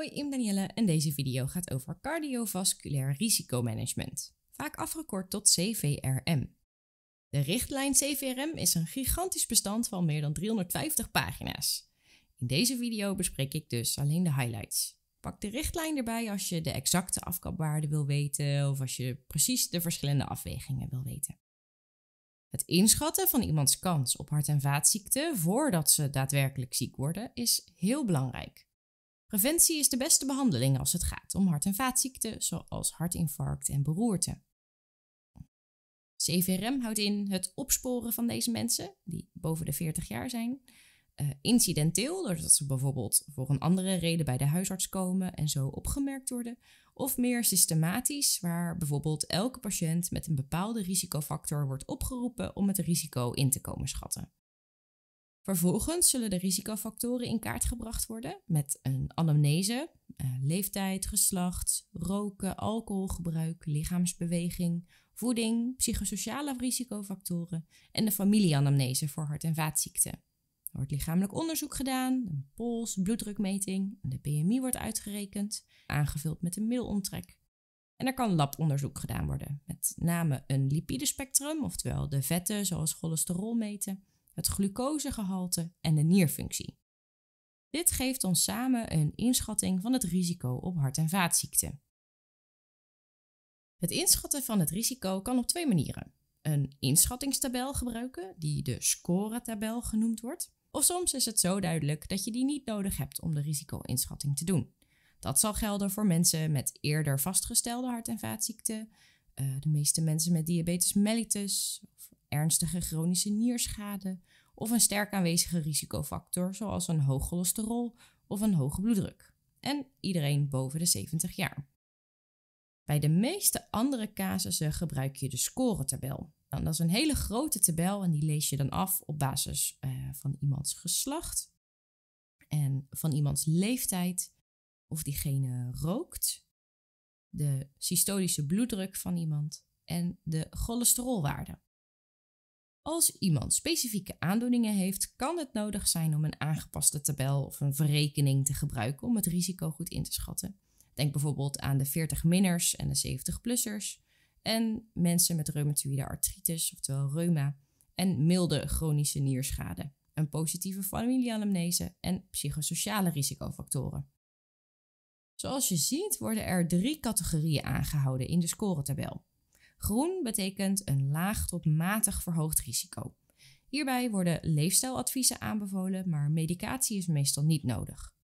Hoi, ik ben Danielle en deze video gaat over cardiovasculair risicomanagement, vaak afgekort tot CVRM. De richtlijn CVRM is een gigantisch bestand van meer dan 350 pagina's. In deze video bespreek ik dus alleen de highlights. Pak de richtlijn erbij als je de exacte afkapwaarde wil weten of als je precies de verschillende afwegingen wil weten. Het inschatten van iemands kans op hart- en vaatziekten voordat ze daadwerkelijk ziek worden is heel belangrijk. Preventie is de beste behandeling als het gaat om hart- en vaatziekten, zoals hartinfarct en beroerte. CVRM houdt in het opsporen van deze mensen, die boven de 40 jaar zijn, eh, incidenteel, doordat ze bijvoorbeeld voor een andere reden bij de huisarts komen en zo opgemerkt worden, of meer systematisch, waar bijvoorbeeld elke patiënt met een bepaalde risicofactor wordt opgeroepen om het risico in te komen schatten. Vervolgens zullen de risicofactoren in kaart gebracht worden met een anamnese, eh, leeftijd, geslacht, roken, alcoholgebruik, lichaamsbeweging, voeding, psychosociale risicofactoren en de familieanamnese voor hart- en vaatziekten. Er wordt lichamelijk onderzoek gedaan, een pols, bloeddrukmeting, de BMI wordt uitgerekend, aangevuld met een middelomtrek. En er kan labonderzoek gedaan worden, met name een lipidespectrum, oftewel de vetten zoals cholesterol meten, het glucosegehalte en de nierfunctie. Dit geeft ons samen een inschatting van het risico op hart- en vaatziekten. Het inschatten van het risico kan op twee manieren. Een inschattingstabel gebruiken, die de scoretabel genoemd wordt, of soms is het zo duidelijk dat je die niet nodig hebt om de risico-inschatting te doen. Dat zal gelden voor mensen met eerder vastgestelde hart- en vaatziekten, eh, de meeste mensen met diabetes mellitus of ernstige chronische nierschade of een sterk aanwezige risicofactor zoals een hoog cholesterol of een hoge bloeddruk. En iedereen boven de 70 jaar. Bij de meeste andere casussen gebruik je de scoretabel. Nou, dat is een hele grote tabel en die lees je dan af op basis eh, van iemands geslacht en van iemands leeftijd, of diegene rookt, de systolische bloeddruk van iemand en de cholesterolwaarde. Als iemand specifieke aandoeningen heeft, kan het nodig zijn om een aangepaste tabel of een verrekening te gebruiken om het risico goed in te schatten. Denk bijvoorbeeld aan de 40-minners en de 70-plussers en mensen met reumatoïde artritis, oftewel reuma, en milde chronische nierschade, een positieve familieanamnese en psychosociale risicofactoren. Zoals je ziet worden er drie categorieën aangehouden in de scoretabel. Groen betekent een laag tot matig verhoogd risico. Hierbij worden leefstijladviezen aanbevolen, maar medicatie is meestal niet nodig.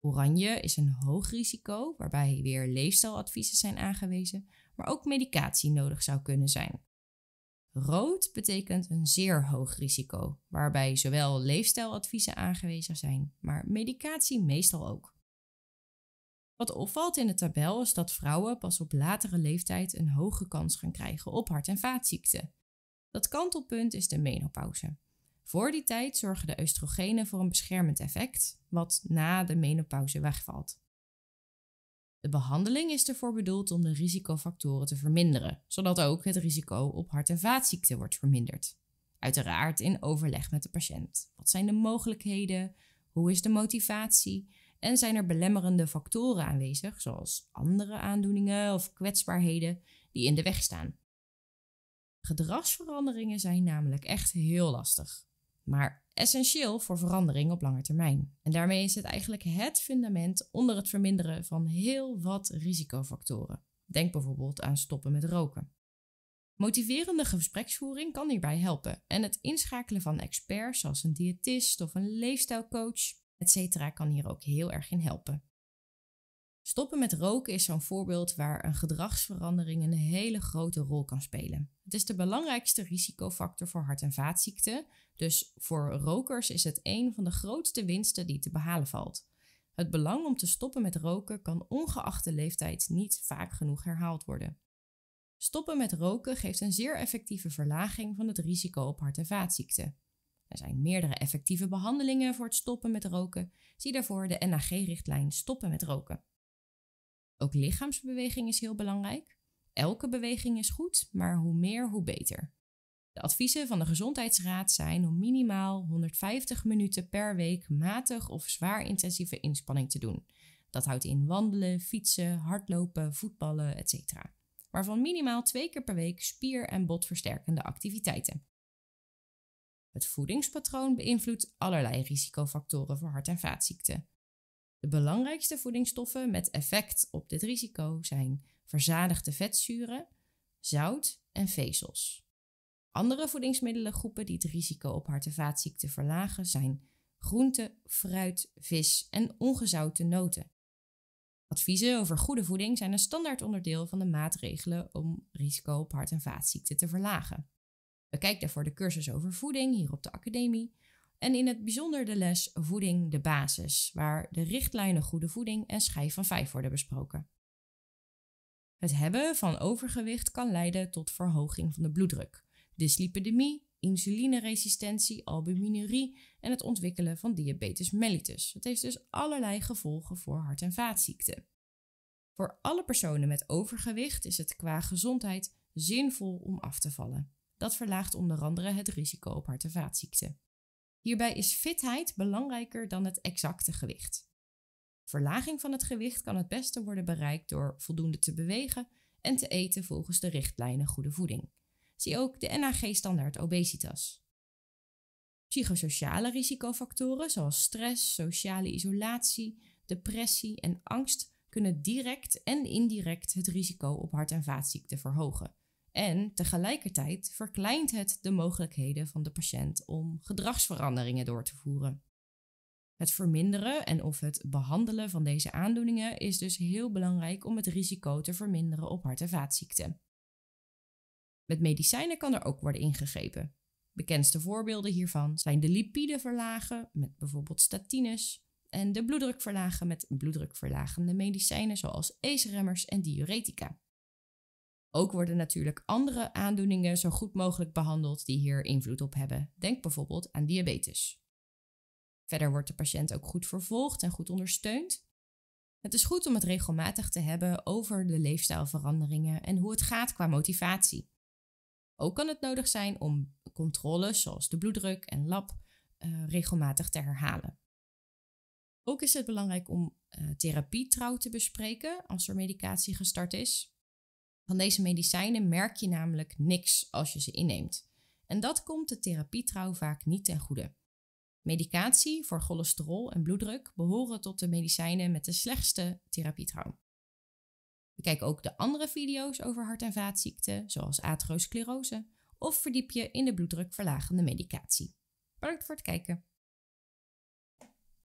Oranje is een hoog risico, waarbij weer leefstijladviezen zijn aangewezen, maar ook medicatie nodig zou kunnen zijn. Rood betekent een zeer hoog risico, waarbij zowel leefstijladviezen aangewezen zijn, maar medicatie meestal ook. Wat opvalt in de tabel is dat vrouwen pas op latere leeftijd een hoge kans gaan krijgen op hart- en vaatziekten. Dat kantelpunt is de menopauze. Voor die tijd zorgen de oestrogenen voor een beschermend effect, wat na de menopauze wegvalt. De behandeling is ervoor bedoeld om de risicofactoren te verminderen, zodat ook het risico op hart- en vaatziekten wordt verminderd. Uiteraard in overleg met de patiënt. Wat zijn de mogelijkheden? Hoe is de motivatie? En zijn er belemmerende factoren aanwezig, zoals andere aandoeningen of kwetsbaarheden die in de weg staan. Gedragsveranderingen zijn namelijk echt heel lastig, maar essentieel voor verandering op lange termijn. En daarmee is het eigenlijk het fundament onder het verminderen van heel wat risicofactoren. Denk bijvoorbeeld aan stoppen met roken. Motiverende gespreksvoering kan hierbij helpen en het inschakelen van experts zoals een diëtist of een leefstijlcoach etc. kan hier ook heel erg in helpen. Stoppen met roken is zo'n voorbeeld waar een gedragsverandering een hele grote rol kan spelen. Het is de belangrijkste risicofactor voor hart- en vaatziekten, dus voor rokers is het een van de grootste winsten die te behalen valt. Het belang om te stoppen met roken kan ongeacht de leeftijd niet vaak genoeg herhaald worden. Stoppen met roken geeft een zeer effectieve verlaging van het risico op hart- en vaatziekten. Er zijn meerdere effectieve behandelingen voor het stoppen met roken. Zie daarvoor de NAG-richtlijn Stoppen met roken. Ook lichaamsbeweging is heel belangrijk. Elke beweging is goed, maar hoe meer, hoe beter. De adviezen van de Gezondheidsraad zijn om minimaal 150 minuten per week matig of zwaar intensieve inspanning te doen. Dat houdt in wandelen, fietsen, hardlopen, voetballen, etc. Waarvan minimaal twee keer per week spier- en botversterkende activiteiten. Het voedingspatroon beïnvloedt allerlei risicofactoren voor hart- en vaatziekten. De belangrijkste voedingsstoffen met effect op dit risico zijn verzadigde vetzuren, zout en vezels. Andere voedingsmiddelengroepen die het risico op hart- en vaatziekten verlagen zijn groente, fruit, vis en ongezouten noten. Adviezen over goede voeding zijn een standaard onderdeel van de maatregelen om risico op hart- en vaatziekten te verlagen. Bekijk daarvoor de cursus over voeding hier op de academie. En in het bijzonder de les Voeding de Basis, waar de richtlijnen goede voeding en schijf van vijf worden besproken. Het hebben van overgewicht kan leiden tot verhoging van de bloeddruk, dyslipidemie, insulineresistentie, albuminurie en het ontwikkelen van diabetes mellitus. Het heeft dus allerlei gevolgen voor hart- en vaatziekten. Voor alle personen met overgewicht is het qua gezondheid zinvol om af te vallen. Dat verlaagt onder andere het risico op hart- en vaatziekten. Hierbij is fitheid belangrijker dan het exacte gewicht. Verlaging van het gewicht kan het beste worden bereikt door voldoende te bewegen en te eten volgens de richtlijnen goede voeding. Zie ook de NAG-standaard obesitas. Psychosociale risicofactoren zoals stress, sociale isolatie, depressie en angst kunnen direct en indirect het risico op hart- en vaatziekten verhogen. En tegelijkertijd verkleint het de mogelijkheden van de patiënt om gedragsveranderingen door te voeren. Het verminderen en of het behandelen van deze aandoeningen is dus heel belangrijk om het risico te verminderen op hart- en vaatziekten. Met medicijnen kan er ook worden ingegrepen. Bekendste voorbeelden hiervan zijn de lipide verlagen met bijvoorbeeld statines en de bloeddruk verlagen met bloeddrukverlagende medicijnen zoals ACE-remmers en diuretica. Ook worden natuurlijk andere aandoeningen zo goed mogelijk behandeld die hier invloed op hebben. Denk bijvoorbeeld aan diabetes. Verder wordt de patiënt ook goed vervolgd en goed ondersteund. Het is goed om het regelmatig te hebben over de leefstijlveranderingen en hoe het gaat qua motivatie. Ook kan het nodig zijn om controles zoals de bloeddruk en lab eh, regelmatig te herhalen. Ook is het belangrijk om uh, therapie trouw te bespreken als er medicatie gestart is. Van deze medicijnen merk je namelijk niks als je ze inneemt. En dat komt de therapietrouw vaak niet ten goede. Medicatie voor cholesterol en bloeddruk behoren tot de medicijnen met de slechtste therapietrouw. Bekijk ook de andere video's over hart- en vaatziekten, zoals atherosclerose, of verdiep je in de bloeddrukverlagende medicatie. Bedankt voor het kijken.